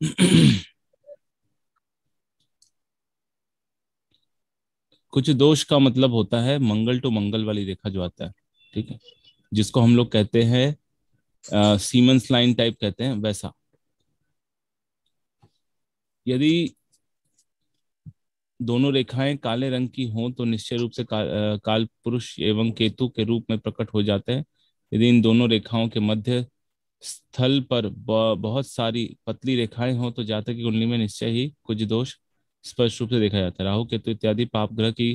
कुछ दोष का मतलब होता है मंगल टू तो मंगल वाली रेखा जो आता है ठीक है जिसको हम लोग कहते हैं सीमेंस लाइन टाइप कहते हैं वैसा यदि दोनों रेखाएं काले रंग की हों तो निश्चय रूप से का, काल पुरुष एवं केतु के रूप में प्रकट हो जाते हैं यदि इन दोनों रेखाओं के मध्य स्थल पर बहुत सारी पतली रेखाएं हों तो जातक की कुंडली में निश्चय ही कुछ दोष स्पष्ट रूप से देखा जाता है राहु केतु इत्यादि पाप ग्रह की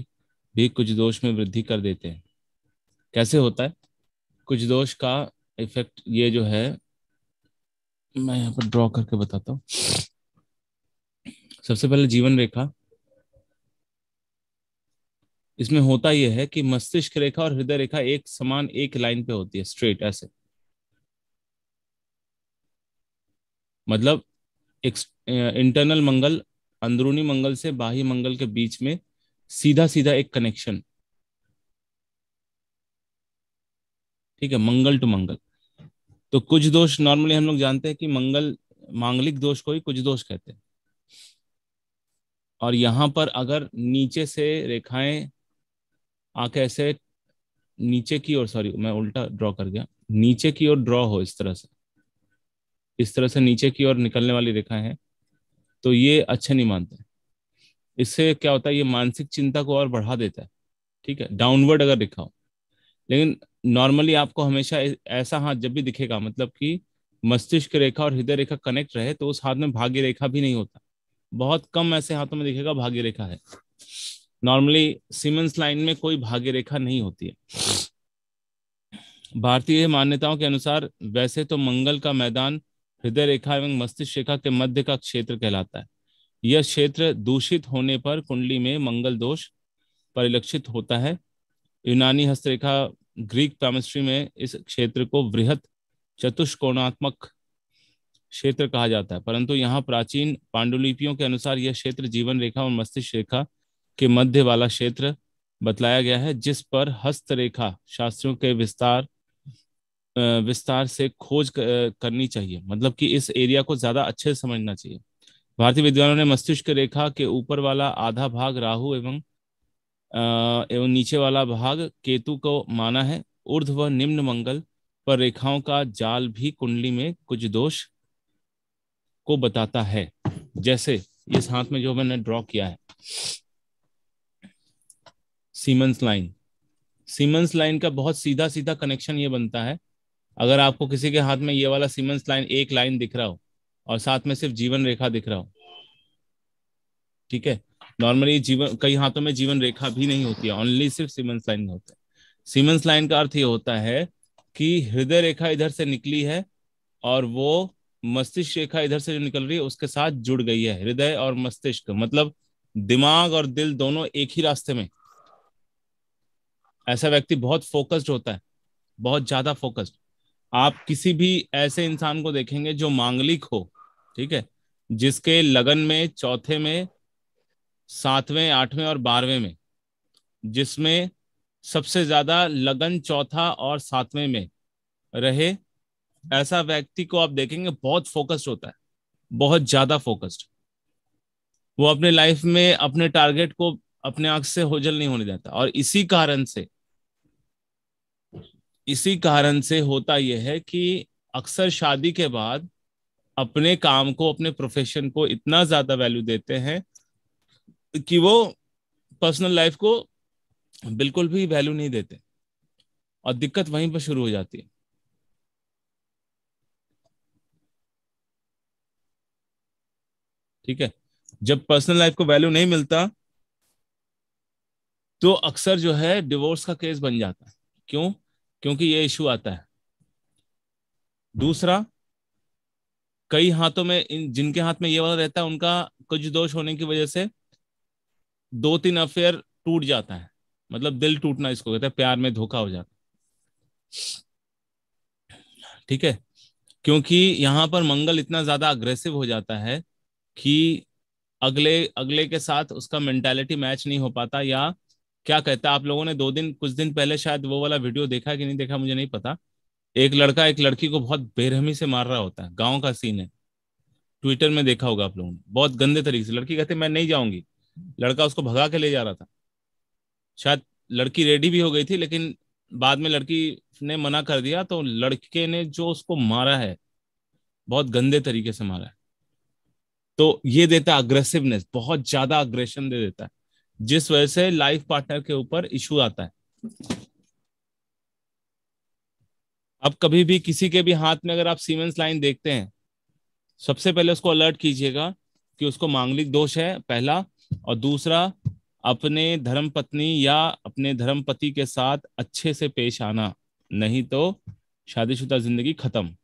भी कुछ दोष में वृद्धि कर देते हैं कैसे होता है कुछ दोष का इफेक्ट ये जो है मैं यहाँ पर ड्रॉ करके बताता हूँ सबसे पहले जीवन रेखा इसमें होता यह है कि मस्तिष्क रेखा और हृदय रेखा एक समान एक लाइन पे होती है स्ट्रेट ऐसे मतलब इंटरनल मंगल अंदरूनी मंगल से बाह्य मंगल के बीच में सीधा सीधा एक कनेक्शन ठीक है मंगल टू मंगल तो कुछ दोष नॉर्मली हम लोग जानते हैं कि मंगल मांगलिक दोष को ही कुछ दोष कहते हैं और यहां पर अगर नीचे से रेखाएं आके ऐसे नीचे की ओर सॉरी मैं उल्टा ड्रॉ कर गया नीचे की ओर ड्रॉ हो इस तरह से इस तरह से नीचे की ओर निकलने वाली रेखा है तो ये अच्छा नहीं मानते इससे क्या होता है ये मानसिक चिंता को और बढ़ा देता है ठीक है डाउनवर्ड अगर रेखा हो लेकिन नॉर्मली आपको हमेशा ऐसा हाथ जब भी दिखेगा मतलब कि मस्तिष्क रेखा और हृदय रेखा कनेक्ट रहे तो उस हाथ में भाग्य रेखा भी नहीं होता बहुत कम ऐसे हाथों में दिखेगा भाग्य रेखा है नॉर्मली सीमेंस लाइन में कोई भाग्य रेखा नहीं होती है भारतीय मान्यताओं के अनुसार वैसे तो मंगल का मैदान हृदय रेखा एवं मस्तिष्क रेखा के मध्य का क्षेत्र कहलाता है यह क्षेत्र दूषित होने पर कुंडली में मंगल दोष परिलक्षित होता है यूनानी हस्तरेखा ग्रीक केमिस्ट्री में इस क्षेत्र को वृहत चतुष्कोणात्मक क्षेत्र कहा जाता है परंतु यहाँ प्राचीन पांडुलिपियों के अनुसार यह क्षेत्र जीवन रेखा और मस्तिष्क रेखा के मध्य वाला क्षेत्र बतलाया गया है जिस पर हस्तरेखा शास्त्रों के विस्तार विस्तार से खोज करनी चाहिए मतलब कि इस एरिया को ज्यादा अच्छे से समझना चाहिए भारतीय विद्वानों ने मस्तिष्क रेखा के ऊपर वाला आधा भाग राहु एवं एवं नीचे वाला भाग केतु को माना है ऊर्ध व निम्न मंगल पर रेखाओं का जाल भी कुंडली में कुछ दोष को बताता है जैसे इस हाथ में जो मैंने ड्रॉ किया है सीमेंस लाइन सीमेंस लाइन का बहुत सीधा सीधा कनेक्शन ये बनता है अगर आपको किसी के हाथ में ये वाला सीमेंस लाइन एक लाइन दिख रहा हो और साथ में सिर्फ जीवन रेखा दिख रहा हो ठीक है नॉर्मली जीवन कई हाथों में जीवन रेखा भी नहीं होती है ओनली सिर्फ सीमेंस लाइन होता है सीमेंस लाइन का अर्थ ये होता है कि हृदय रेखा इधर से निकली है और वो मस्तिष्क रेखा इधर से जो निकल रही है उसके साथ जुड़ गई है हृदय और मस्तिष्क मतलब दिमाग और दिल दोनों एक ही रास्ते में ऐसा व्यक्ति बहुत फोकस्ड होता है बहुत ज्यादा फोकस्ड आप किसी भी ऐसे इंसान को देखेंगे जो मांगलिक हो ठीक है जिसके लगन में चौथे में सातवें आठवें और बारहवें में जिसमें सबसे ज्यादा लगन चौथा और सातवें में रहे ऐसा व्यक्ति को आप देखेंगे बहुत फोकस्ड होता है बहुत ज्यादा फोकस्ड वो अपने लाइफ में अपने टारगेट को अपने आंख से होजल नहीं होने देता और इसी कारण से इसी कारण से होता यह है कि अक्सर शादी के बाद अपने काम को अपने प्रोफेशन को इतना ज्यादा वैल्यू देते हैं कि वो पर्सनल लाइफ को बिल्कुल भी वैल्यू नहीं देते और दिक्कत वहीं पर शुरू हो जाती है ठीक है जब पर्सनल लाइफ को वैल्यू नहीं मिलता तो अक्सर जो है डिवोर्स का केस बन जाता है क्यों क्योंकि ये इशू आता है दूसरा कई हाथों में इन जिनके हाथ में ये वाला रहता है उनका कुछ दोष होने की वजह से दो तीन अफेयर टूट जाता है मतलब दिल टूटना इसको कहते हैं प्यार में धोखा हो जाता ठीक है क्योंकि यहां पर मंगल इतना ज्यादा अग्रेसिव हो जाता है कि अगले अगले के साथ उसका मेंटालिटी मैच नहीं हो पाता या क्या कहता है आप लोगों ने दो दिन कुछ दिन पहले शायद वो वाला वीडियो देखा कि नहीं देखा मुझे नहीं पता एक लड़का एक लड़की को बहुत बेरहमी से मार रहा होता है गाँव का सीन है ट्विटर में देखा होगा आप लोगों ने बहुत गंदे तरीके से लड़की कहते मैं नहीं जाऊंगी लड़का उसको भगा के ले जा रहा था शायद लड़की रेडी भी हो गई थी लेकिन बाद में लड़की ने मना कर दिया तो लड़के ने जो उसको मारा है बहुत गंदे तरीके से मारा है तो ये देता है अग्रेसिवनेस बहुत ज्यादा अग्रेशन दे देता है जिस वजह से लाइफ पार्टनर के ऊपर इशू आता है अब कभी भी किसी के भी हाथ में अगर आप सीमेंस लाइन देखते हैं सबसे पहले उसको अलर्ट कीजिएगा कि उसको मांगलिक दोष है पहला और दूसरा अपने धर्म पत्नी या अपने धर्म पति के साथ अच्छे से पेश आना नहीं तो शादीशुदा जिंदगी खत्म